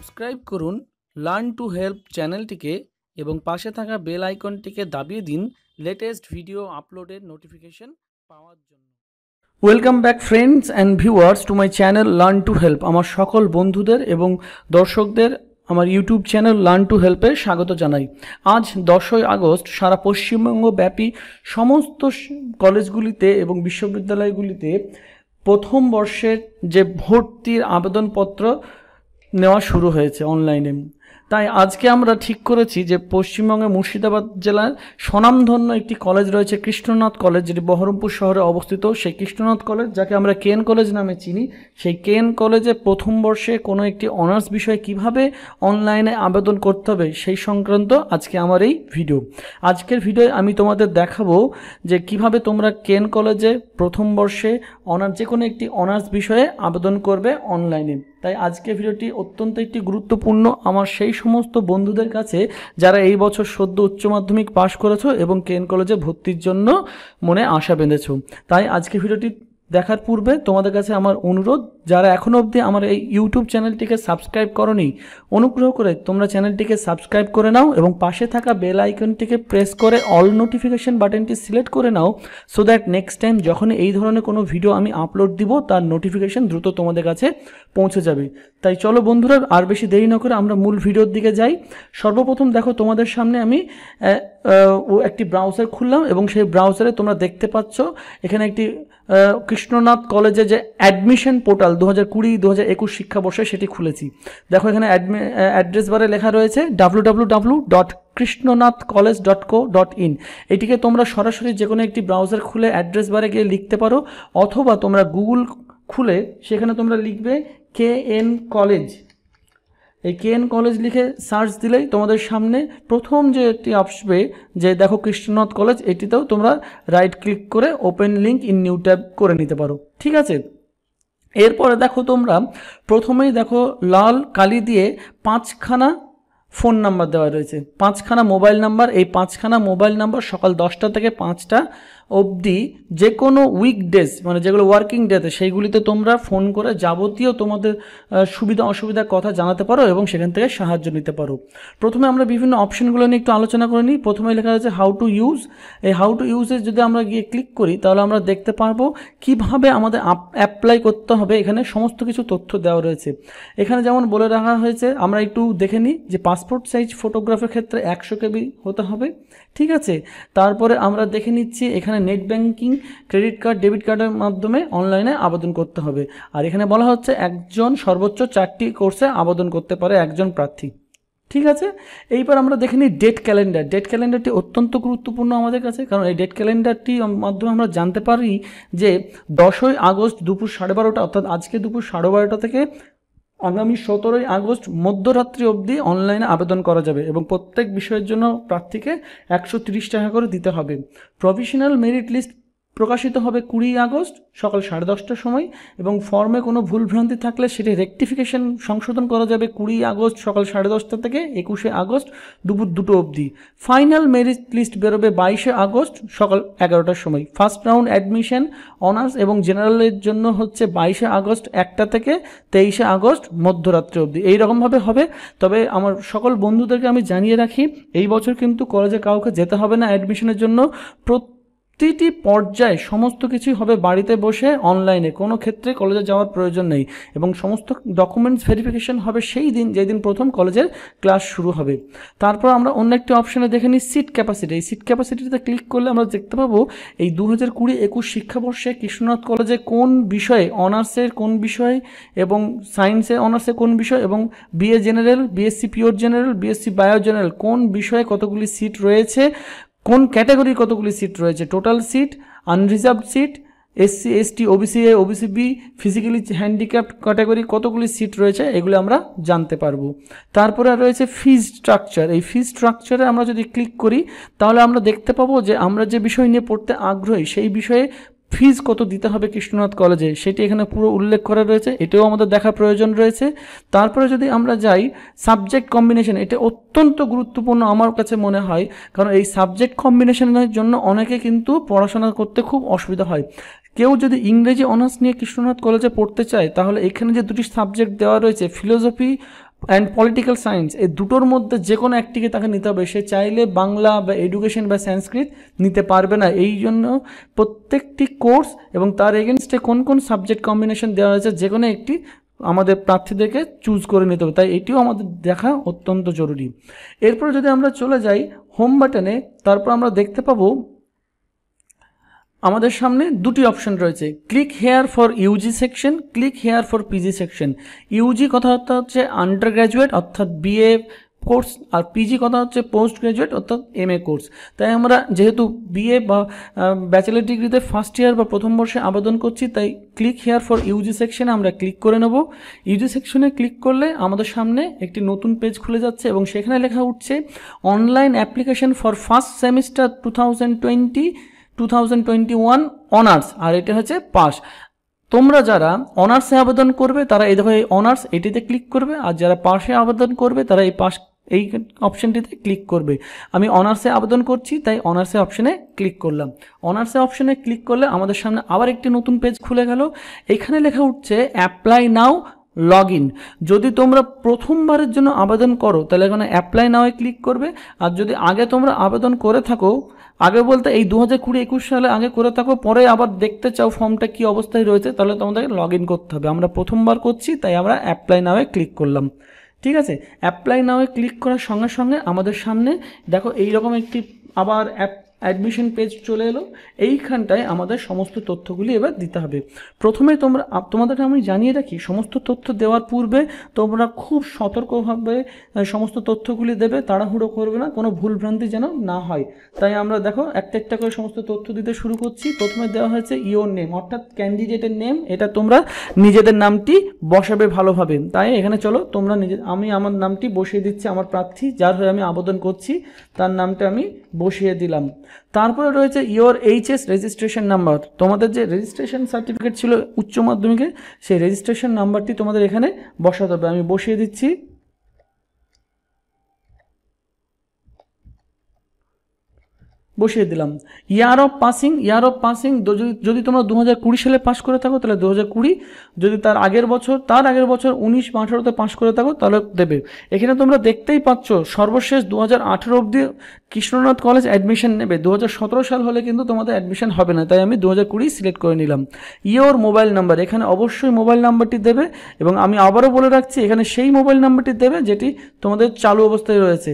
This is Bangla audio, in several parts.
সাবস্ক্রাইব করুন লার্ন টু হেল্প চ্যানেলটিকে এবং পাশে থাকা বেল আইকনটিকে দাবিয়ে দিন লেটেস্ট ভিডিও আপলোডের নোটিফিকেশন পাওয়ার জন্য welcome back friends and viewers to my channel learn to help আমার সকল বন্ধুদের এবং দর্শকদের আমার ইউটিউব চ্যানেল লার্ন টু হেল্পে স্বাগত জানাই আজ দশই আগস্ট সারা পশ্চিমবঙ্গ ব্যাপী সমস্ত কলেজগুলিতে এবং বিশ্ববিদ্যালয়গুলিতে প্রথম বর্ষের যে ভর্তির আবেদনপত্র নেওয়া শুরু হয়েছে অনলাইনে তাই আজকে আমরা ঠিক করেছি যে পশ্চিমবঙ্গে মুর্শিদাবাদ জেলার স্বনামধন্য একটি কলেজ রয়েছে কৃষ্ণনাথ কলেজ যেটি বহরমপুর শহরে অবস্থিত সেই কৃষ্ণনাথ কলেজ যাকে আমরা কেন কলেজ নামে চিনি সেই কেন কলেজে প্রথম বর্ষে কোনো একটি অনার্স বিষয়ে কিভাবে অনলাইনে আবেদন করতে হবে সেই সংক্রান্ত আজকে আমার এই ভিডিও আজকের ভিডিওয় আমি তোমাদের দেখাবো যে কিভাবে তোমরা কেন কলেজে প্রথম বর্ষে অনার্স যে কোনো একটি অনার্স বিষয়ে আবেদন করবে অনলাইনে তাই আজকে ভিডিওটি অত্যন্ত একটি গুরুত্বপূর্ণ আমার সেই সমস্ত বন্ধুদের কাছে যারা এই বছর সদ্য উচ্চ মাধ্যমিক পাশ করেছো এবং কেন কলেজে ভর্তির জন্য মনে আশা বেঁধেছো তাই আজকে ভিডিওটি দেখার পূর্বে তোমাদের কাছে আমার অনুরোধ যারা এখনও অবধি আমার এই ইউটিউব চ্যানেলটিকে সাবস্ক্রাইব করনি অনুগ্রহ করে তোমরা চ্যানেলটিকে সাবস্ক্রাইব করে নাও এবং পাশে থাকা বেল আইকনটিকে প্রেস করে অল নোটিফিকেশান বাটনটি সিলেক্ট করে নাও সো দ্যাট নেক্সট টাইম যখন এই ধরনের কোনো ভিডিও আমি আপলোড দিব তার নোটিফিকেশান দ্রুত তোমাদের কাছে পৌঁছে যাবে তাই চলো বন্ধুরা আর বেশি দেরি না করে আমরা মূল ভিডিওর দিকে যাই সর্বপ্রথম দেখো তোমাদের সামনে আমি ও একটি ব্রাউজার খুললাম এবং সেই ব্রাউজারে তোমরা দেখতে পাচ্ছ এখানে একটি কৃষ্ণনাথ কলেজে যে অ্যাডমিশন পোর্টাল দু হাজার কুড়ি দু হাজার একুশ শিক্ষাবর্ষে সেটি খুলেছি দেখো এখানে অ্যাড্রেস বারে লেখা রয়েছে W W dot Krishnanath college dot co dot in এটিকে তোমরা সরাসরি যে কোনো একটি ব্রাউজার খুলে অ্যাড্রেস বারে গিয়ে লিখতে পারো অথবা তোমরা গুগল খুলে সেখানে তোমরা লিখবে কে এন কলেজ এই কেএন কলেজ লিখে সার্চ দিলেই তোমাদের সামনে প্রথম যে একটি আসবে যে দেখো কৃষ্ণনাথ কলেজ এটিতেও তোমরা রাইট ক্লিক করে open link in new tab করে নিতে পারো ঠিক আছে এরপরে দেখো তোমরা প্রথমেই দেখো লাল কালি দিয়ে পাঁচখানা ফোন নাম্বার দেওয়া রয়েছে পাঁচখানা মোবাইল নাম্বার এই পাঁচখানা মোবাইল নাম্বার সকাল দশটা থেকে পাঁচটা অবধি যে কোনো ডেজ মানে যেগুলো ওয়ার্কিং ডেতে সেইগুলিতে তোমরা ফোন করে যাবতীয় তোমাদের সুবিধা অসুবিধার কথা জানাতে পারো এবং সেখান থেকে সাহায্য নিতে পারো প্রথমে আমরা বিভিন্ন অপশনগুলো নিয়ে একটু আলোচনা করে নিই প্রথমে লেখা আছে হাউ টু ইউজ এই হাউ টু ইউজে যদি আমরা গিয়ে ক্লিক করি তাহলে আমরা দেখতে পারবো কিভাবে আমাদের অ্যাপ্লাই করতে হবে এখানে সমস্ত কিছু তথ্য দেওয়া রয়েছে এখানে যেমন বলে রাখা হয়েছে আমরা একটু দেখে নিই যে পাসপোর্ট সাইজ ফটোগ্রাফের ক্ষেত্রে একশো কেবি হতে হবে ঠিক আছে তারপরে আমরা দেখে নিচ্ছি এখানে net banking credit card debit কার্ডের মাধ্যমে অনলাইনে আবেদন করতে হবে আর এখানে বলা হচ্ছে একজন সর্বোচ্চ চারটি কোর্সে আবেদন করতে পারে একজন প্রার্থী ঠিক আছে এইবার আমরা দেখে নিই ডেট ক্যালেন্ডার ডেট ক্যালেন্ডারটি অত্যন্ত গুরুত্বপূর্ণ আমাদের কাছে কারণ এই ডেট ক্যালেন্ডারটি মাধ্যমে আমরা জানতে পারি যে দশই আগস্ট দুপুর সাড়ে বারোটা অর্থাৎ আজকে দুপুর সাড়ে বারোটা থেকে আগামী সতেরোই আগস্ট মধ্যরাত্রি অবধি অনলাইনে আবেদন করা যাবে এবং প্রত্যেক বিষয়ের জন্য প্রার্থীকে একশো টাকা করে দিতে হবে প্রভিশনাল মেরিট লিস্ট প্রকাশিত হবে কুড়ি আগস্ট সকাল সাড়ে দশটার সময় এবং ফর্মে কোনো ভুলভ্রান্তি থাকলে সেটি রেকটিফিকেশন সংশোধন করা যাবে কুড়ি আগস্ট সকাল সাড়ে দশটা থেকে একুশে আগস্ট দুপুর দুটো অবধি ফাইনাল মেরিট লিস্ট বেরোবে বাইশে আগস্ট সকাল এগারোটার সময় ফার্স্ট রাউন্ড অ্যাডমিশন অনার্স এবং জেনারেলের জন্য হচ্ছে বাইশে আগস্ট একটা থেকে তেইশে আগস্ট মধ্যরাত্রি অবধি এইরকমভাবে হবে তবে আমার সকল বন্ধুদেরকে আমি জানিয়ে রাখি এই বছর কিন্তু কলেজে কাউকে যেতে হবে না অ্যাডমিশনের জন্য প্রত্যেক প্রতিটি পর্যায়ে সমস্ত কিছুই হবে বাড়িতে বসে অনলাইনে কোনো ক্ষেত্রে কলেজে যাওয়ার প্রয়োজন নেই এবং সমস্ত ডকুমেন্টস ভেরিফিকেশন হবে সেই দিন যেই দিন প্রথম কলেজের ক্লাস শুরু হবে তারপর আমরা অন্য একটি অপশানে দেখে নিই সিট ক্যাপাসিটি এই সিট ক্যাপাসিটিতে ক্লিক করলে আমরা দেখতে পাবো এই দু হাজার কুড়ি একুশ শিক্ষাবর্ষে কৃষ্ণনাথ কলেজে কোন বিষয়ে অনার্সের কোন বিষয় এবং সায়েন্সে অনার্সে কোন বিষয় এবং BA general BSc pure general BSc bio general কোন বিষয়ে কতগুলি সিট রয়েছে কোন ক্যাটাগরির কতগুলি সিট রয়েছে total seat unreserved seat SC ST OBC A OBC B physically handicapped category কতগুলি সিট রয়েছে এগুলো আমরা জানতে পারবো তারপরে রয়েছে ফিজ স্ট্রাকচার এই ফিজ স্ট্রাকচারে আমরা যদি ক্লিক করি তাহলে আমরা দেখতে পাবো যে আমরা যে বিষয় নিয়ে পড়তে আগ্রহী সেই বিষয়ে ফিজ কত দিতে হবে কৃষ্ণনাথ কলেজে সেটি এখানে পুরো উল্লেখ করা রয়েছে এটাও আমাদের দেখা প্রয়োজন রয়েছে তারপরে যদি আমরা যাই সাবজেক্ট কম্বিনেশন এটা অত্যন্ত গুরুত্বপূর্ণ আমার কাছে মনে হয় কারণ এই সাবজেক্ট কম্বিনেশনের জন্য অনেকে কিন্তু পড়াশোনা করতে খুব অসুবিধা হয় কেউ যদি ইংরেজি অনার্স নিয়ে কৃষ্ণনাথ কলেজে পড়তে চায় তাহলে এখানে যে দুটি সাবজেক্ট দেওয়া রয়েছে ফিলোসফি অ্যান্ড পলিটিক্যাল সায়েন্স এই দুটোর মধ্যে যে কোনো একটিকে তাকে নিতে হবে সে চাইলে বাংলা বা এডুকেশন বা সংস্কৃত নিতে পারবে না এই জন্য প্রত্যেকটি কোর্স এবং তার এগেনস্টে কোন কোন সাবজেক্ট কম্বিনেশন দেওয়া হয়েছে যে কোনো একটি আমাদের প্রার্থীদেরকে চুজ করে নিতে হবে তাই এটিও আমাদের দেখা অত্যন্ত জরুরি এরপর যদি আমরা চলে যাই হোম বাটনে তারপর আমরা দেখতে পাবো আমাদের সামনে দুটি অপশন রয়েছে click here for UG section click here for PG section UG কথাবার্তা হচ্ছে আন্ডার গ্র্যাজুয়েট অর্থাৎ বিএ কোর্স আর পিজি কথা হচ্ছে পোস্ট গ্র্যাজুয়েট অর্থাৎ এম এ কোর্স তাই আমরা যেহেতু বিএ বা ব্যাচেলার ডিগ্রিতে ফার্স্ট ইয়ার বা প্রথম বর্ষে আবেদন করছি তাই ক্লিক হেয়ার ফর ইউজি সেকশনে আমরা ক্লিক করে নেব ইউজি সেকশনে ক্লিক করলে আমাদের সামনে একটি নতুন পেজ খুলে যাচ্ছে এবং সেখানে লেখা উঠছে online application for first semester two thousand twenty two thousand twenty one honours আর এটা হচ্ছে পাস তোমরা যারা অনার্সে আবেদন করবে তারা এই দেখো এই অনার্স এটিতে ক্লিক করবে আর যারা পাশে আবেদন করবে তারা এই পাস এই অপশানটিতে ক্লিক করবে আমি অনার্সে আবেদন করছি তাই অনার্সে অপশানে ক্লিক করলাম অনার্সে অপশানে ক্লিক করলে আমাদের সামনে আবার একটি নতুন পেজ খুলে গেল এখানে লেখা উঠছে অ্যাপ্লাই নাও লগ ইন যদি তোমরা প্রথমবারের জন্য আবেদন করো তাহলে এখানে অ্যাপ্লাই নাওয়ে ক্লিক করবে আর যদি আগে তোমরা আবেদন করে থাকো আগে বলতে এই দু হাজার কুড়ি একুশ সালে আগে করে থাকো পরে আবার দেখতে চাও ফর্মটা কি অবস্থায় রয়েছে তাহলে তোমাদেরকে লগ ইন করতে হবে আমরা প্রথমবার করছি তাই আমরা অ্যাপ্লাই নামে ক্লিক করলাম ঠিক আছে অ্যাপ্লাই নামে ক্লিক করার সঙ্গে সঙ্গে আমাদের সামনে দেখো এইরকম একটি আবার অ্যাপ অ্যাডমিশন পেজ চলে এলো এইখানটায় আমাদের সমস্ত তথ্যগুলি এবার দিতে হবে প্রথমে তোমরা তোমাদেরকে আমি জানিয়ে রাখি সমস্ত তথ্য দেওয়ার পূর্বে তোমরা খুব সতর্কভাবে সমস্ত তথ্যগুলি দেবে তাড়াহুড়ো করবে না কোনো ভুলভ্রান্তি যেন না হয় তাই আমরা দেখো একটা একটা করে সমস্ত তথ্য দিতে শুরু করছি প্রথমে দেওয়া হয়েছে ইওর নেম অর্থাৎ ক্যান্ডিডেটের নেম এটা তোমরা নিজেদের নামটি বসাবে ভালোভাবে তাই এখানে চলো তোমরা নিজে আমি আমার নামটি বসিয়ে দিচ্ছি আমার প্রার্থী যার হয়ে আমি আবেদন করছি তার নামটা আমি বসিয়ে দিলাম তারপরে রয়েছে ইয়োর এইচএস রেজিস্ট্রেশন নাম্বার তোমাদের যে রেজিস্ট্রেশন সার্টিফিকেট ছিল উচ্চ মাধ্যমিকে সেই রেজিস্ট্রেশন নাম্বারটি তোমাদের এখানে বসাতে হবে আমি বসিয়ে দিচ্ছি বসিয়ে দিলাম year of passing year of passing যদি যদি তোমরা দু হাজার কুড়ি সালে পাস করে থাকো তাহলে দু হাজার কুড়ি যদি তার আগের বছর তার আগের বছর উনিশ বা আঠারোতে পাস করে থাকো তাহলে দেবে এখানে তোমরা দেখতেই পাচ্ছ সর্বশেষ দু হাজার আঠেরো অবধি কৃষ্ণনাথ কলেজ অ্যাডমিশন নেবে দু হাজার সতেরো সাল হলে কিন্তু তোমাদের অ্যাডমিশন হবে না তাই আমি দু হাজার কুড়ি সিলেক্ট করে নিলাম ইয়োর মোবাইল নাম্বার এখানে অবশ্যই মোবাইল নাম্বারটি দেবে এবং আমি আবারও বলে রাখছি এখানে সেই মোবাইল নাম্বারটি দেবে যেটি তোমাদের চালু অবস্থায় রয়েছে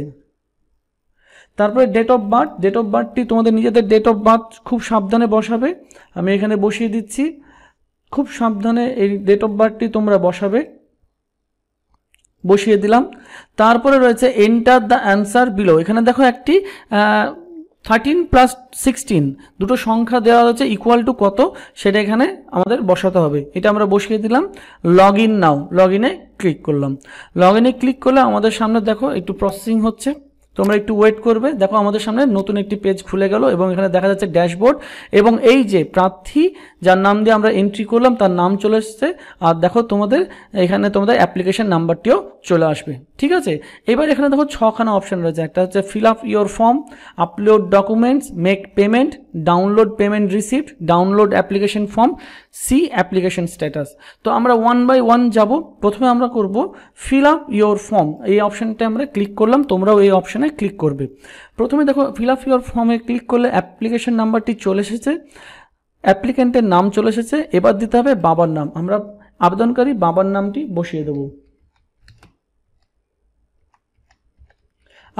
তারপরে date of birth date of বার্থটি তোমাদের নিজেদের ডেট অফ বার্থ খুব সাবধানে বসাবে আমি এখানে বসিয়ে দিচ্ছি খুব সাবধানে এই ডেট অফ বার্থটি তোমরা বসাবে বসিয়ে দিলাম তারপরে রয়েছে এন্টার দ্য অ্যান্সার বিলো এখানে দেখো একটি থার্টিন প্লাস সিক্সটিন দুটো সংখ্যা দেওয়া রয়েছে ইকুয়াল টু কত সেটা এখানে আমাদের বসাতে হবে এটা আমরা বসিয়ে দিলাম লগ ইন নাও লগ ইনে ক্লিক করলাম লগ ইনে ক্লিক করলে আমাদের সামনে দেখো একটু প্রসেসিং হচ্ছে তোমরা একটু ওয়েট করবে দেখো আমাদের সামনে নতুন একটি পেজ খুলে গেল এবং এখানে দেখা যাচ্ছে ড্যাশবোর্ড এবং এই যে প্রার্থী যার নাম দিয়ে আমরা এন্ট্রি করলাম তার নাম চলে এসছে আর দেখো তোমাদের এখানে তোমাদের অ্যাপ্লিকেশন নাম্বারটিও চলে আসবে ঠিক আছে এবার এখানে দেখো ছখানা অপশন রয়েছে একটা হচ্ছে fill up your form upload documents make payment download payment receipt download application form see application status তো আমরা ওয়ান বাই ওয়ান যাব প্রথমে আমরা করব ফিল আপ ইয়োর ফর্ম এই অপশানটা আমরা ক্লিক করলাম তোমরাও এই অপশানে ক্লিক করবে প্রথমে দেখো ফিল আপ ইয়োর ফর্মে ক্লিক করলে অ্যাপ্লিকেশন নাম্বারটি চলে এসেছে অ্যাপ্লিক্যান্টের নাম চলে এসেছে এবার দিতে হবে বাবার নাম আমরা আবেদনকারী বাবার নামটি বসিয়ে দেবো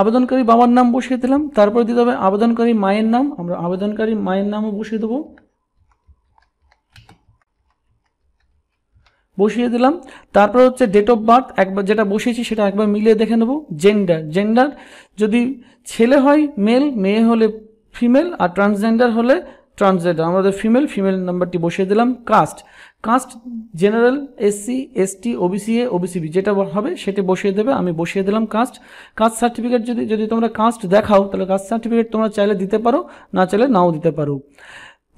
আবেদনকারী বাবার নাম বসিয়ে দিলাম তারপরে দিতে হবে আবেদনকারী মায়ের নাম আমরা আবেদনকারী মায়ের নামও বসিয়ে দেবো বসিয়ে দিলাম তারপর হচ্ছে ডেট অফ বার্থ একবার যেটা বসিয়েছি সেটা একবার মিলিয়ে দেখে নেব জেন্ডার জেন্ডার যদি ছেলে হয় মেল মেয়ে হলে ফিমেল আর ট্রান্সজেন্ডার হলে ট্রান্সলেটার আমাদের ফিমেল ফিমেল নাম্বারটি বসিয়ে দিলাম caste caste general SC ST OBC A OBC B যেটা হবে সেটি বসিয়ে দেবে আমি বসিয়ে দিলাম কাস্ট কাস্ট সার্টিফিকেট যদি যদি তোমরা কাস্ট দেখাও তাহলে কাস্ট সার্টিফিকেট তোমরা চাইলে দিতে পারো না চাইলে নাও দিতে পারো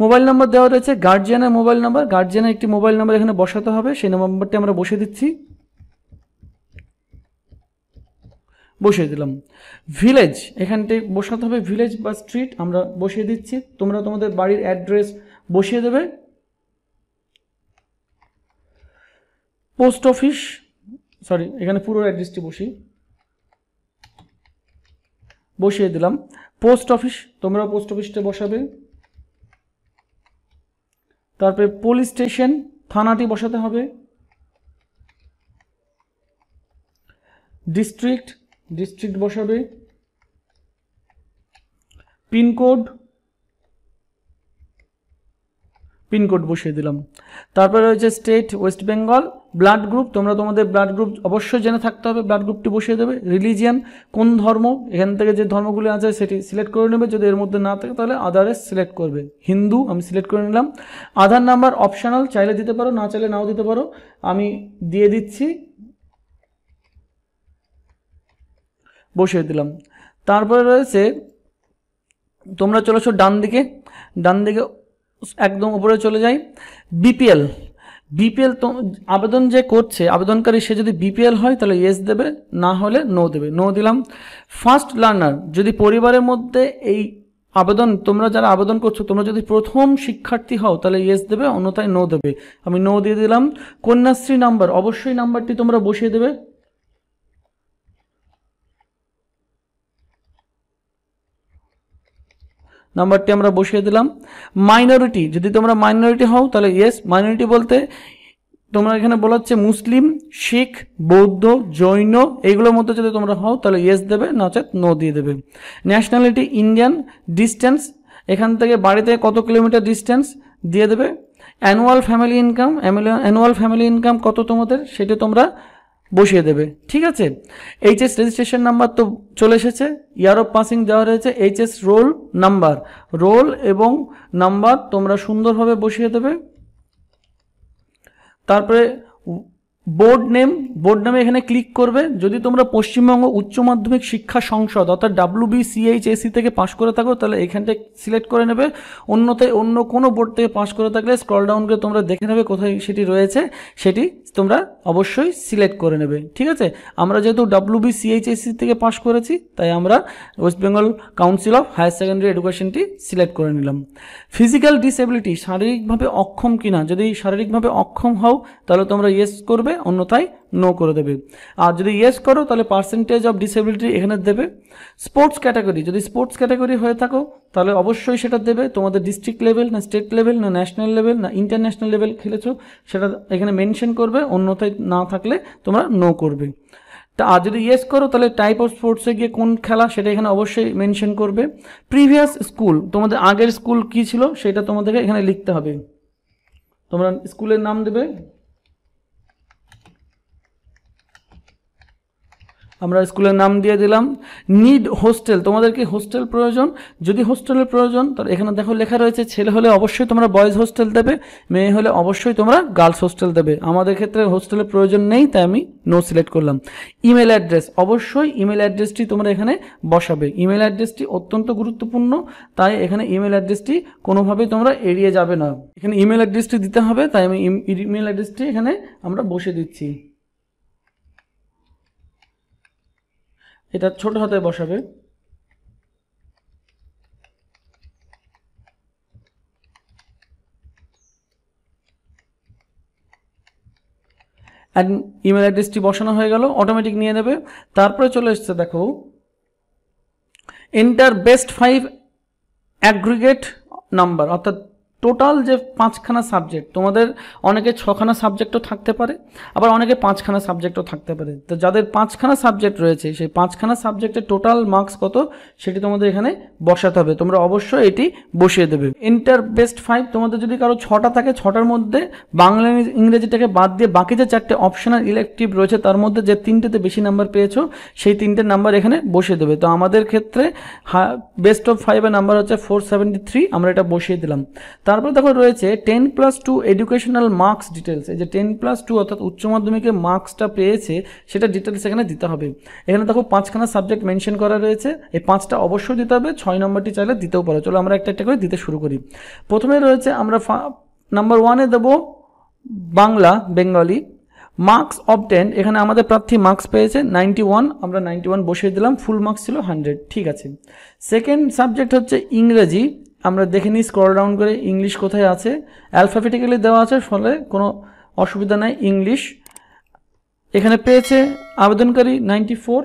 মোবাইল নাম্বার দেওয়া রয়েছে গার্জিয়ানের মোবাইল নাম্বার গার্জিয়ানের একটি মোবাইল নাম্বার এখানে বসাতে হবে সেই নাম্বারটি আমরা বসে দিচ্ছি বসিয়ে দিলাম ভিলেজ এখানটায় বসাতে হবে ভিলেজ বা স্ট্রিট আমরা বসিয়ে দিচ্ছি তোমরা তোমাদের বাড়ির অ্যাড্রেস বসিয়ে দেবে পোস্ট অফিস সরি এখানে পুরো অ্যাড্রেসটি বসি বসিয়ে দিলাম পোস্ট অফিস তোমরা পোস্ট অফিসটা বসাবে তারপরে পুলিশ স্টেশন থানাটি বসাতে হবে ডিস্ট্রিক্ট ডিস্ট্রিক্ট বসাবে পিনকোড পিনকোড বসিয়ে দিলাম তারপরে রয়েছে state West Bengal blood group তোমরা তোমাদের ব্লাড গ্রুপ অবশ্যই জেনে থাকতে হবে ব্লাড গ্রুপটি বসিয়ে দেবে রিলিজিয়ান কোন ধর্ম এখান থেকে যে ধর্মগুলি আছে সেটি সিলেক্ট করে নেবে যদি এর মধ্যে না থাকে তাহলে আদারেস সিলেক্ট করবে হিন্দু আমি সিলেক্ট করে নিলাম আধার নাম্বার অপশানাল চাইলে দিতে পারো না চাইলে নাও দিতে পারো আমি দিয়ে দিচ্ছি বসিয়ে দিলাম তারপরে রয়েছে তোমরা চলে আসো ডান দিকে ডান দিকে একদম উপরে চলে যাই বিপিএল বিপিএল তো আবেদন যে করছে আবেদনকারী সে যদি বিপিএল হয় তাহলে ইয়েস দেবে না হলে নো দেবে নো দিলাম ফার্স্ট লার্নার যদি পরিবারের মধ্যে এই আবেদন তোমরা যারা আবেদন করছো তোমরা যদি প্রথম শিক্ষার্থী হও তাহলে ইয়েস দেবে অন্যথায় নো দেবে আমি নো দিয়ে দিলাম কন্যাশ্রী নাম্বার অবশ্যই নাম্বারটি তোমরা বসিয়ে দেবে নাম্বারটি আমরা বসিয়ে দিলাম মাইনরিটি যদি তোমরা মাইনরিটি হও তাহলে ইয়েস মাইনরিটি বলতে তোমরা এখানে বলা হচ্ছে মুসলিম শিখ বৌদ্ধ জৈন এইগুলোর মধ্যে যদি তোমরা হও তাহলে ইয়েস দেবে নচেত নো দিয়ে দেবে ন্যাশনালিটি ইন্ডিয়ান ডিস্টেন্স এখান থেকে বাড়ি থেকে কত কিলোমিটার ডিস্টেন্স দিয়ে দেবে annual family income annual family income কত তোমাদের সেটা তোমরা বসিয়ে দেবে ঠিক আছে এইচএস রেজিস্ট্রেশন নাম্বার তো চলে এসেছে ইয়ার অফ পাসিং দেওয়া রয়েছে এইচএস রোল নাম্বার রোল এবং নাম্বার তোমরা সুন্দরভাবে বসিয়ে দেবে তারপরে বোর্ড নেম বোর্ড নামে এখানে ক্লিক করবে যদি তোমরা পশ্চিমবঙ্গ উচ্চ মাধ্যমিক শিক্ষা সংসদ অর্থাৎ ডাব্লু বিসিএইচএসি থেকে পাশ করে থাকো তাহলে এখানটা সিলেক্ট করে নেবে অন্যতে অন্য কোনো বোর্ড থেকে পাশ করে থাকলে স্ক্রল ডাউন করে তোমরা দেখে নেবে কোথায় সেটি রয়েছে সেটি তোমরা অবশ্যই সিলেক্ট করে নেবে ঠিক আছে আমরা যেহেতু ডাব্লিউ বি সিএইচএসসি থেকে পাশ করেছি তাই আমরা West Bengal council of higher secondary এডুকেশনটি সিলেক্ট করে নিলাম ফিজিক্যাল ডিসেবিলিটি শারীরিকভাবে অক্ষম কিনা যদি শারীরিকভাবে অক্ষম হও তাহলে তোমরা ইয়েস করবে অন্যথায় নো করে দেবে আর যদি ইয়েস করো তাহলে পার্সেন্টেজ অফ ডিসেবিলিটি এখানে দেবে স্পোর্টস ক্যাটাগরি যদি স্পোর্টস ক্যাটাগরি হয়ে থাকো তাহলে অবশ্যই সেটা দেবে তোমাদের ডিস্ট্রিক্ট লেভেল না স্টেট লেভেল না ন্যাশনাল লেভেল না ইন্টারন্যাশনাল লেভেল খেলেছো সেটা এখানে মেনশন করবে অন্যথায় না থাকলে তোমরা নো করবে তা আর যদি ইয়েস করো তাহলে টাইপ অফ স্পোর্টসে গিয়ে কোন খেলা সেটা এখানে অবশ্যই মেনশন করবে প্রিভিয়াস স্কুল তোমাদের আগের স্কুল কী ছিল সেটা তোমাদেরকে এখানে লিখতে হবে তোমরা স্কুলের নাম দেবে আমরা স্কুলের নাম দিয়ে দিলাম নিড হোস্টেল তোমাদের কি হোস্টেল প্রয়োজন যদি হোস্টেলের প্রয়োজন তাহলে এখানে দেখো লেখা রয়েছে ছেলে হলে অবশ্যই তোমরা বয়েজ হোস্টেল দেবে মেয়ে হলে অবশ্যই তোমরা গার্লস হোস্টেল দেবে আমাদের ক্ষেত্রে হোস্টেলের প্রয়োজন নেই তাই আমি নো সিলেক্ট করলাম ইমেল অ্যাড্রেস অবশ্যই ইমেল অ্যাড্রেসটি তোমরা এখানে বসাবে ইমেল অ্যাড্রেসটি অত্যন্ত গুরুত্বপূর্ণ তাই এখানে ইমেল অ্যাড্রেসটি কোনোভাবেই তোমরা এড়িয়ে যাবে না এখানে ইমেল অ্যাড্রেসটি দিতে হবে তাই আমি ইমেল অ্যাড্রেসটি এখানে আমরা বসে দিচ্ছি এটা ছোট হাতে বসাবে অ্যান্ড ইমেল অ্যাড্রেসটি বসানো হয়ে গেল অটোমেটিক নিয়ে নেবে তারপরে চলে এসছে দেখো enter best five aggregate number অর্থাৎ টোটাল যে পাঁচখানা সাবজেক্ট তোমাদের অনেকে ছখানা সাবজেক্টও থাকতে পারে আবার অনেকে পাঁচখানা সাবজেক্টও থাকতে পারে তো যাদের পাঁচখানা সাবজেক্ট রয়েছে সেই পাঁচখানা সাবজেক্টে টোটাল মার্কস কত সেটি তোমাদের এখানে বসাতে হবে তোমরা অবশ্যই এটি বসিয়ে দেবে ইন্টার বেস্ট ফাইভ তোমাদের যদি কারো ছটা থাকে ছটার মধ্যে বাংলা ইংরেজিটাকে বাদ দিয়ে বাকি যে চারটে অপশনাল ইলেকটিভ রয়েছে তার মধ্যে যে তিনটেতে বেশি নাম্বার পেয়েছো সেই তিনটে নাম্বার এখানে বসিয়ে দেবে তো আমাদের ক্ষেত্রে বেস্ট অফ ফাইভের নাম্বার হচ্ছে ফোর থ্রি আমরা এটা বসিয়ে দিলাম তারপর দেখো রয়েছে ten plus two educational marks details যে টেন প্লাস টু অর্থাৎ উচ্চ মাধ্যমিকের মার্কসটা পেয়েছে সেটা ডিটেলস এখানে দিতে হবে এখানে দেখো পাঁচখানা সাবজেক্ট মেনশন করা রয়েছে এই পাঁচটা অবশ্যই দিতে হবে ছয় নম্বরটি চাইলে দিতেও পারো চলো আমরা একটা একটা করে দিতে শুরু করি প্রথমে রয়েছে আমরা নাম্বার ওয়ানে দেবো বাংলা বেঙ্গলি মার্কস অবটেন এখানে আমাদের প্রার্থী মার্কস পেয়েছে নাইনটি ওয়ান আমরা নাইনটি ওয়ান বসিয়ে দিলাম ফুল মার্কস ছিল হান্ড্রেড ঠিক আছে সেকেন্ড সাবজেক্ট হচ্ছে ইংরেজি আমরা দেখে নিই স্ক্রল ডাউন করে ইংলিশ কোথায় আছে অ্যালফাফেটিক্যালি দেওয়া আছে ফলে কোনো অসুবিধা নাই ইংলিশ এখানে পেয়েছে আবেদনকারী নাইনটি ফোর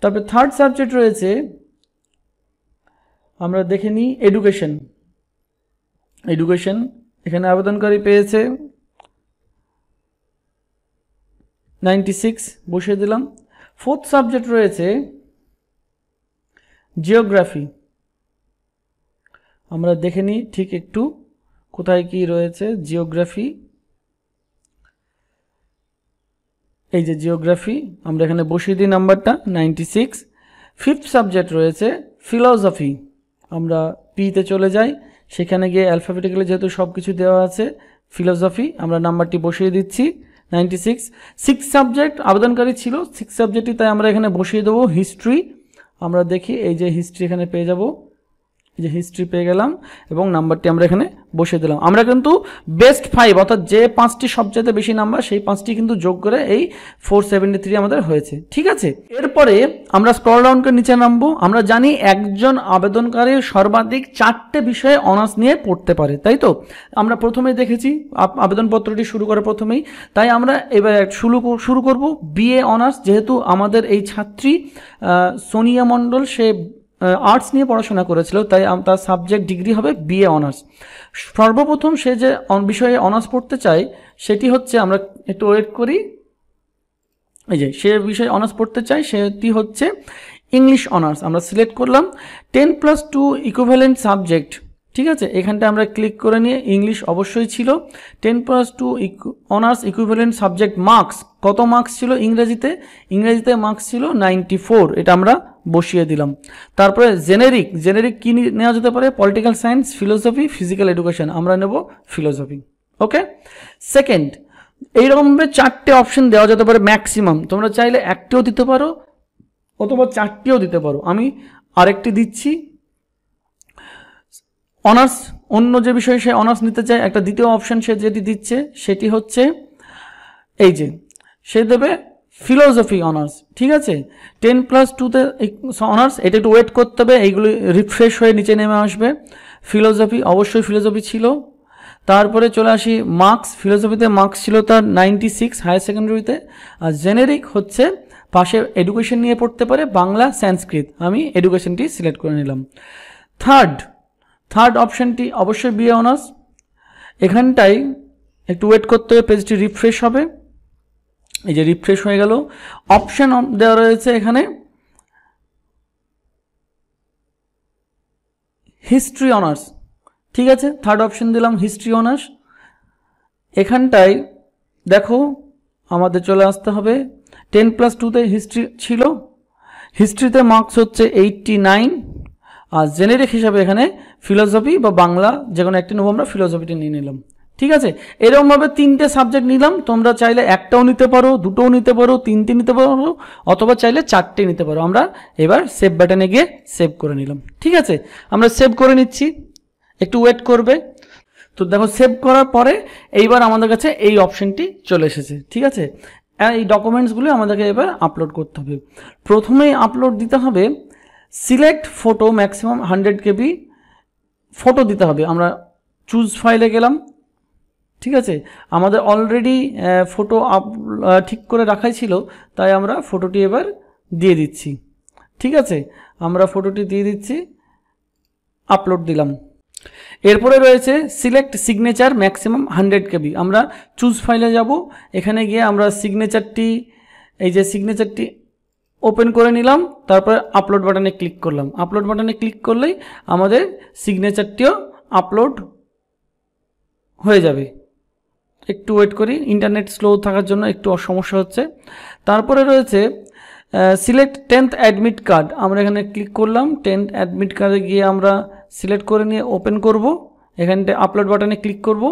তারপরে থার্ড সাবজেক্ট রয়েছে আমরা দেখে নিই এডুকেশন এডুকেশন এখানে আবেদনকারী পেয়েছে নাইনটি সিক্স বসিয়ে দিলাম ফোর্থ সাবজেক্ট রয়েছে জিওগ্রাফি আমরা দেখে নিই ঠিক একটু কোথায় কি রয়েছে জিওগ্রাফি এই যে জিওগ্রাফি আমরা এখানে বসিয়ে দিই নাম্বারটা নাইনটি সিক্স ফিফথ সাবজেক্ট রয়েছে ফিলসফি আমরা পিতে চলে যাই সেখানে গিয়ে অ্যালফাবেটিক্যালি যেহেতু সব কিছু দেওয়া আছে ফিলসফি আমরা নাম্বারটি বসিয়ে দিচ্ছি নাইনটি সিক্স সিক্স সাবজেক্ট আবেদনকারী ছিল সিক্স সাবজেক্টই তাই আমরা এখানে বসিয়ে দেবো হিস্ট্রি আমরা দেখি এই যে হিস্ট্রি এখানে পেয়ে যাবো এই যে হিস্ট্রি পেয়ে গেলাম এবং নাম্বারটি আমরা এখানে বসিয়ে দিলাম আমরা কিন্তু বেস্ট ফাইভ অর্থাৎ যে পাঁচটি সবচেয়ে বেশি নাম্বার সেই পাঁচটি কিন্তু যোগ করে এই ফোর থ্রি আমাদের হয়েছে ঠিক আছে এরপরে আমরা স্ক্রল ডাউনকে নিচে নামবো আমরা জানি একজন আবেদনকারী সর্বাধিক চারটে বিষয়ে অনার্স নিয়ে পড়তে পারে তাই তো আমরা প্রথমে দেখেছি আবেদনপত্রটি শুরু করে প্রথমেই তাই আমরা এবার শুরু শুরু করবো বিএ অনার্স যেহেতু আমাদের এই ছাত্রী সোনিয়া মণ্ডল সে আর্টস নিয়ে পড়াশোনা করেছিল তাই তার সাবজেক্ট ডিগ্রি হবে বিএ অনার্স সর্বপ্রথম সে যে বিষয়ে অনার্স পড়তে চায় সেটি হচ্ছে আমরা একটু ওয়েট করি এই যে সে বিষয়ে অনার্স পড়তে চায় সেটি হচ্ছে ইংলিশ অনার্স আমরা সিলেক্ট করলাম ten plus two equivalent subject ঠিক আছে এখানটা আমরা ক্লিক করে নিয়ে ইংলিশ অবশ্যই ছিল ten plus two honours equivalent subject marks কত মার্কস ছিল ইংরেজিতে ইংরেজিতে মার্কস ছিল নাইনটি ফোর এটা আমরা বসিয়ে দিলাম তারপরে জেনেরিক জেনেরিক কী নেওয়া যেতে পারে political science philosophy physical education আমরা নেব ফিলোসফি ওকে সেকেন্ড এইরকমভাবে চারটে অপশন দেওয়া যেতে পারে ম্যাক্সিমাম তোমরা চাইলে একটিও দিতে পারো অথবা চারটিও দিতে পারো আমি আরেকটি দিচ্ছি অনার্স অন্য যে বিষয়ে সে অনার্স নিতে চায় একটা দ্বিতীয় অপশন সে যেটি দিচ্ছে সেটি হচ্ছে এই যে সে দেবে ফিলোসফি অনার্স ঠিক আছে টেন প্লাস টুতে অনার্স এটা একটু ওয়েট করতে হবে এইগুলি রিফ্রেশ হয়ে নিচে নেমে আসবে ফিলোসফি অবশ্যই ফিলোসফি ছিল তারপরে চলে আসি মার্কস ফিলোসফিতে মার্কস ছিল তার নাইনটি সিক্স হায়ার সেকেন্ডারিতে আর জেনেরিক হচ্ছে পাশে এডুকেশন নিয়ে পড়তে পারে বাংলা সংস্কৃত আমি এডুকেশনটি সিলেক্ট করে নিলাম থার্ড থার্ড অপশানটি অবশ্যই বিএ অনার্স এখানটাই একটু ওয়েট করতে হবে পেজটি রিফ্রেশ হবে এই যে রিফ্রেশ হয়ে গেল অপশান দেওয়া রয়েছে এখানে হিস্ট্রি অনার্স ঠিক আছে থার্ড অপশান দিলাম হিস্ট্রি অনার্স এখানটায় দেখো আমাদের চলে আসতে হবে টেন প্লাস টুতে হিস্ট্রি ছিল হিস্ট্রিতে মার্কস হচ্ছে এইটটি নাইন আর জেনেরিক হিসাবে এখানে ফিলোসফি বা বাংলা যে কোনো একটি নেবো আমরা ফিলোসফিটা নিয়ে নিলাম ঠিক আছে এরকমভাবে তিনটে সাবজেক্ট নিলাম তোমরা চাইলে একটাও নিতে পারো দুটোও নিতে পারো তিনটে নিতে পারো অথবা চাইলে চারটে নিতে পারো আমরা এবার সেভ ব্যাটনে গিয়ে সেভ করে নিলাম ঠিক আছে আমরা সেভ করে নিচ্ছি একটু ওয়েট করবে তো দেখো সেভ করার পরে এইবার আমাদের কাছে এই অপশনটি চলে এসেছে ঠিক আছে এই ডকুমেন্টসগুলো আমাদেরকে এবার আপলোড করতে হবে প্রথমেই আপলোড দিতে হবে select photo maximum hundred KB photo দিতে হবে আমরা চুজ ফাইলে গেলাম ঠিক আছে আমাদের অলরেডি ফটো আপ ঠিক করে রাখাই ছিল তাই আমরা ফটোটি এবার দিয়ে দিচ্ছি ঠিক আছে আমরা ফটোটি দিয়ে দিচ্ছি আপলোড দিলাম এরপরে রয়েছে select signature maximum hundred KB আমরা চুজ ফাইলে যাব এখানে গিয়ে আমরা সিগনেচারটি এই যে সিগনেচারটি ওপেন করে নিলাম তারপরে আপলোড বাটনে ক্লিক করলাম আপলোড বাটনে ক্লিক করলেই আমাদের সিগনেচারটিও আপলোড হয়ে যাবে একটু ওয়েট করি ইন্টারনেট স্লো থাকার জন্য একটু সমস্যা হচ্ছে তারপরে রয়েছে সিলেক্ট টেন্থ অ্যাডমিট কার্ড আমরা এখানে ক্লিক করলাম টেন্থ অ্যাডমিট কার্ডে গিয়ে আমরা সিলেক্ট করে নিয়ে ওপেন করব এখানটা আপলোড বাটনে ক্লিক করব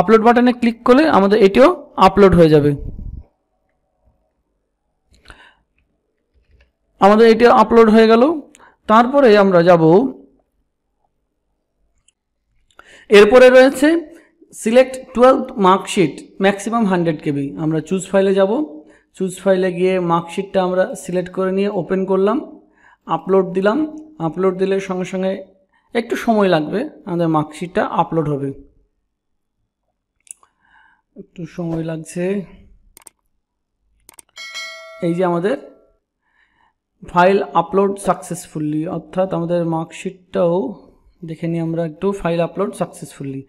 আপলোড বাটনে ক্লিক করলে আমাদের এটিও আপলোড হয়ে যাবে আমাদের এটা আপলোড হয়ে গেল তারপরে আমরা যাব এরপরে রয়েছে select twelve marksheet maximum hundred KB আমরা চুজ ফাইলে যাব চুজ ফাইলে গিয়ে মার্কশিটটা আমরা সিলেক্ট করে নিয়ে ওপেন করলাম আপলোড দিলাম আপলোড দিলে সঙ্গে সঙ্গে একটু সময় লাগবে আমাদের মার্কশিটটা আপলোড হবে একটু সময় লাগছে এই যে আমাদের ফাইল আপলোড সাকসেসফুললি অর্থাৎ আমাদের মার্কশিটটাও দেখে নিই আমরা একটু ফাইল আপলোড সাকসেসফুললি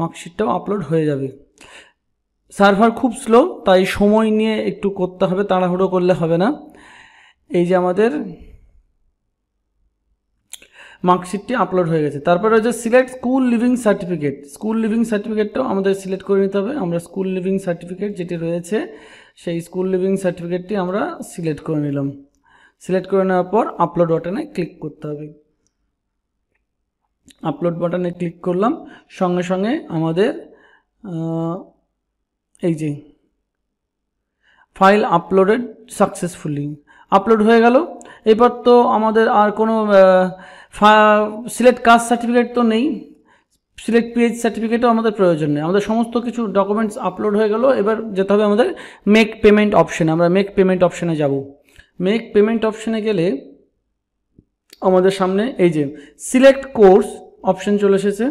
মার্কশিটটাও আপলোড হয়ে যাবে সার্ভার খুব স্লো তাই সময় নিয়ে একটু করতে হবে তাড়াহুড়ো করলে হবে না এই যে আমাদের মার্কশিটটি আপলোড হয়ে গেছে তারপরে হচ্ছে select school leaving certificate school leaving সার্টিফিকেটটাও আমাদের সিলেক্ট করে নিতে হবে আমরা স্কুল লিভিং সার্টিফিকেট যেটি রয়েছে সেই স্কুল লিভিং সার্টিফিকেটটি আমরা সিলেক্ট করে নিলাম সিলেক্ট করে নেওয়ার পর আপলোড বাটনে ক্লিক করতে হবে আপলোড বাটনে ক্লিক করলাম সঙ্গে সঙ্গে আমাদের এই যে ফাইল আপলোডেড সাকসেসফুলি আপলোড হয়ে গেল এবার তো আমাদের আর কোনো সিলেক্ট কাস্ট সার্টিফিকেট তো নেই সিলেক্ট পিএইচ সার্টিফিকেটও আমাদের প্রয়োজন নেই আমাদের সমস্ত কিছু ডকুমেন্টস আপলোড হয়ে গেল এবার যেতে হবে আমাদের মেক পেমেন্ট অপশানে আমরা মেক পেমেন্ট অপশানে যাবো মেক পেমেন্ট অপশনে গেলে আমাদের সামনে এই যে সিলেক্ট কোর্স অপশন চলে এসেছে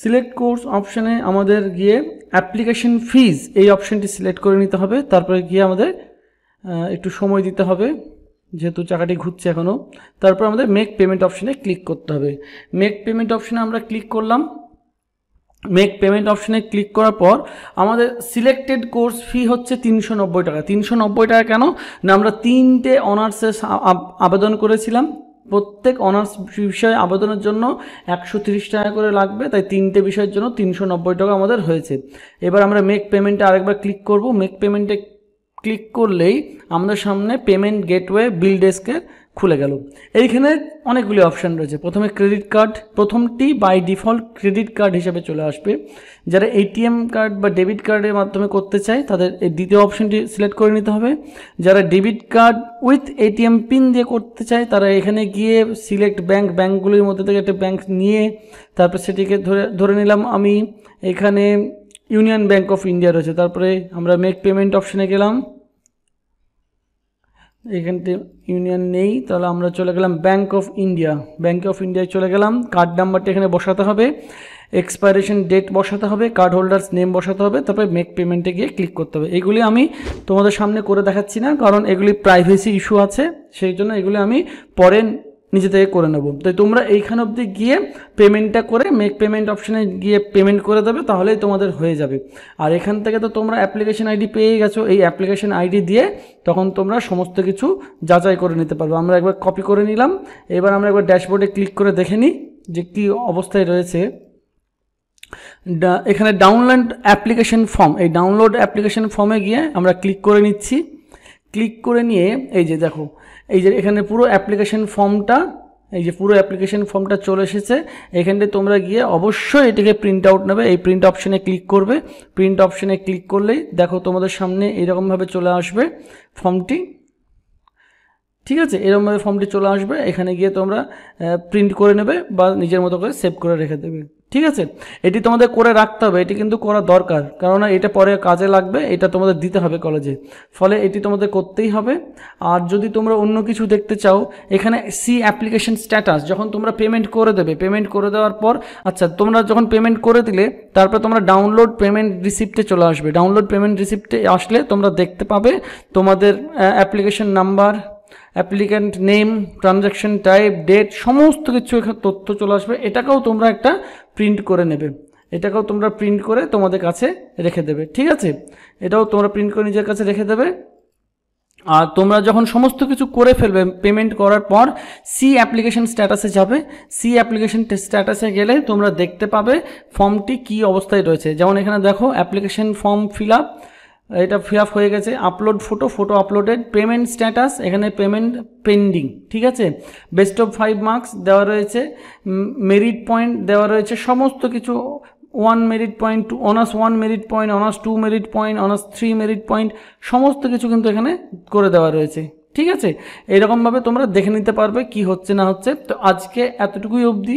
সিলেক্ট কোর্স অপশানে আমাদের গিয়ে অ্যাপ্লিকেশন ফিজ এই অপশানটি সিলেক্ট করে নিতে হবে তারপরে গিয়ে আমাদের একটু সময় দিতে হবে যেহেতু চাকাটি ঘুরছে এখনও তারপর আমাদের মেক পেমেন্ট অপশানে ক্লিক করতে হবে মেক পেমেন্ট অপশানে আমরা ক্লিক করলাম মেক পেমেন্ট অপশনে ক্লিক করার পর আমাদের সিলেক্টেড কোর্স ফি হচ্ছে তিনশো নব্বই টাকা তিনশো নব্বই টাকা কেন না আমরা তিনটে অনার্সের আবেদন করেছিলাম প্রত্যেক অনার্স বিষয়ে আবেদনের জন্য একশো তিরিশ টাকা করে লাগবে তাই তিনটে বিষয়ের জন্য তিনশো নব্বই টাকা আমাদের হয়েছে এবার আমরা মেক পেমেন্টে আরেকবার ক্লিক করব মেক পেমেন্টে ক্লিক করলেই আমাদের সামনে পেমেন্ট গেটওয়ে বিল ডেস্কের খুলে গেল এইখানে অনেকগুলি অপশান রয়েছে প্রথমে ক্রেডিট কার্ড প্রথমটি বাই ডিফল্ট ক্রেডিট কার্ড হিসেবে চলে আসবে যারা এটিএম কার্ড বা ডেবিট কার্ডের মাধ্যমে করতে চায় তাদের এই দ্বিতীয় অপশানটি সিলেক্ট করে নিতে হবে যারা debit card with ATM pin দিয়ে করতে চায় তারা এখানে গিয়ে সিলেক্ট ব্যাংক ব্যাঙ্কগুলির মধ্যে থেকে একটা ব্যাঙ্ক নিয়ে তারপর সেটিকে ধরে ধরে নিলাম আমি এখানে ইউনিয়ন ব্যাঙ্ক অফ ইন্ডিয়া রয়েছে তারপরে আমরা মেক পেমেন্ট অপশানে গেলাম এখানতে ইউনিয়ন নেই তাহলে আমরা চলে গেলাম bank of India bank of ইন্ডিয়ায় চলে গেলাম কার্ড নাম্বারটা এখানে বসাতে হবে এক্সপায়ারেশন ডেট বসাতে হবে কার্ড হোল্ডার্স নেম বসাতে হবে তারপরে মেক পেমেন্টে গিয়ে ক্লিক করতে হবে এগুলি আমি তোমাদের সামনে করে দেখাচ্ছি না কারণ এগুলি প্রাইভেসি ইস্যু আছে সেই জন্য এগুলি আমি পরে নিজে থেকে করে নেবো তাই তোমরা এইখান অবধি গিয়ে পেমেন্টটা করে মেক পেমেন্ট অপশানে গিয়ে পেমেন্ট করে দেবে তাহলেই তোমাদের হয়ে যাবে আর এখান থেকে তো তোমরা অ্যাপ্লিকেশন আইডি পেয়ে গেছো এই অ্যাপ্লিকেশন আইডি দিয়ে তখন তোমরা সমস্ত কিছু যাচাই করে নিতে পারবে আমরা একবার কপি করে নিলাম এবার আমরা একবার ড্যাশবোর্ডে ক্লিক করে দেখে নিই যে কী অবস্থায় রয়েছে এখানে ডাউনলোড অ্যাপ্লিকেশন ফর্ম এই ডাউনলোড অ্যাপ্লিকেশান ফর্মে গিয়ে আমরা ক্লিক করে নিচ্ছি ক্লিক করে নিয়ে এই যে দেখো এই যে এখানে পুরো অ্যাপ্লিকেশন ফর্মটা এই যে পুরো অ্যাপ্লিকেশন ফর্মটা চলে এসেছে এখানটায় তোমরা গিয়ে অবশ্যই এটিকে প্রিন্ট আউট নেবে এই প্রিন্ট অপশনে ক্লিক করবে প্রিন্ট অপশনে ক্লিক করলেই দেখো তোমাদের সামনে এরকমভাবে চলে আসবে ফর্মটি ঠিক আছে এরকমভাবে ফর্মটি চলে আসবে এখানে গিয়ে তোমরা প্রিন্ট করে নেবে বা নিজের মতো করে সেভ করে রেখে দেবে ঠিক আছে এটি তোমাদের করে রাখতে হবে এটি কিন্তু করা দরকার কেননা এটা পরে কাজে লাগবে এটা তোমাদের দিতে হবে কলেজে ফলে এটি তোমাদের করতেই হবে আর যদি তোমরা অন্য কিছু দেখতে চাও এখানে সি অ্যাপ্লিকেশন স্ট্যাটাস যখন তোমরা পেমেন্ট করে দেবে পেমেন্ট করে দেওয়ার পর আচ্ছা তোমরা যখন পেমেন্ট করে দিলে তারপর তোমরা ডাউনলোড পেমেন্ট রিসিপ্টে চলে আসবে ডাউনলোড পেমেন্ট রিসিপ্টে আসলে তোমরা দেখতে পাবে তোমাদের application number applicant name transaction type date সমস্ত কিছু এখানে তথ্য চলে আসবে এটাকেও তোমরা একটা প্রিন্ট করে নেবে এটাকেও তোমরা প্রিন্ট করে তোমাদের কাছে রেখে দেবে ঠিক আছে এটাও তোমরা প্রিন্ট করে নিজের কাছে রেখে দেবে আর তোমরা যখন সমস্ত কিছু করে ফেলবে পেমেন্ট করার পর সি অ্যাপ্লিকেশন স্ট্যাটাসে যাবে সি অ্যাপ্লিকেশন স্ট্যাটাসে গেলে তোমরা দেখতে পাবে ফর্মটি কি অবস্থায় রয়েছে যেমন এখানে দেখো অ্যাপ্লিকেশন ফর্ম ফিল আপ এটা ফিল আপ হয়ে গেছে upload photo photo uploaded payment status এখানে পেমেন্ট পেন্ডিং ঠিক আছে বেস্ট অফ ফাইভ মার্কস দেওয়া রয়েছে মেরিট পয়েন্ট দেওয়া রয়েছে সমস্ত কিছু one merit point two honours one merit point honours two merit point honours three merit point সমস্ত কিছু কিন্তু এখানে করে দেওয়া রয়েছে ঠিক আছে এরকমভাবে তোমরা দেখে নিতে পারবে কি হচ্ছে না হচ্ছে তো আজকে এতটুকুই অবধি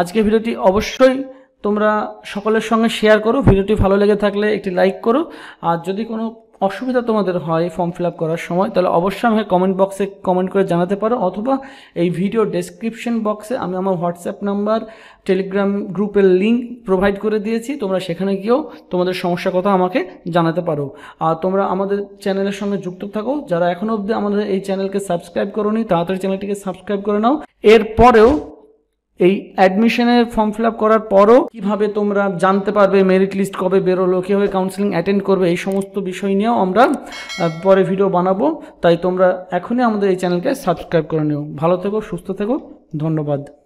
আজকে ভিডিওটি অবশ্যই তোমরা সকলের সঙ্গে শেয়ার করো ভিডিওটি ভালো লেগে থাকলে একটি লাইক করো আর যদি কোনো অসুবিধা তোমাদের হয় ফর্ম ফিল আপ করার সময় তাহলে অবশ্যই আমাকে কমেন্ট বক্সে কমেন্ট করে জানাতে পারো অথবা এই ভিডিও ডেসক্রিপশন বক্সে আমি আমার হোয়াটসঅ্যাপ নাম্বার টেলিগ্রাম গ্রুপের লিঙ্ক প্রোভাইড করে দিয়েছি তোমরা সেখানে গিয়েও তোমাদের সমস্যার কথা আমাকে জানাতে পারো আর তোমরা আমাদের চ্যানেলের সঙ্গে যুক্ত থাকো যারা এখনও অবধি আমাদের এই চ্যানেলকে সাবস্ক্রাইব করো নি তাড়াতাড়ি চ্যানেলটিকে সাবস্ক্রাইব করে নাও এরপরেও এই অ্যাডমিশনের ফর্ম ফিল আপ করার পরও কিভাবে তোমরা জানতে পারবে মেরিট লিস্ট কবে বেরোলো কীভাবে কাউন্সিলিং অ্যাটেন্ড করবে এই সমস্ত বিষয় নিয়েও আমরা পরে ভিডিও বানাবো তাই তোমরা এখনই আমাদের এই চ্যানেলকে সাবস্ক্রাইব করে নিও ভালো থেকো সুস্থ থেকো ধন্যবাদ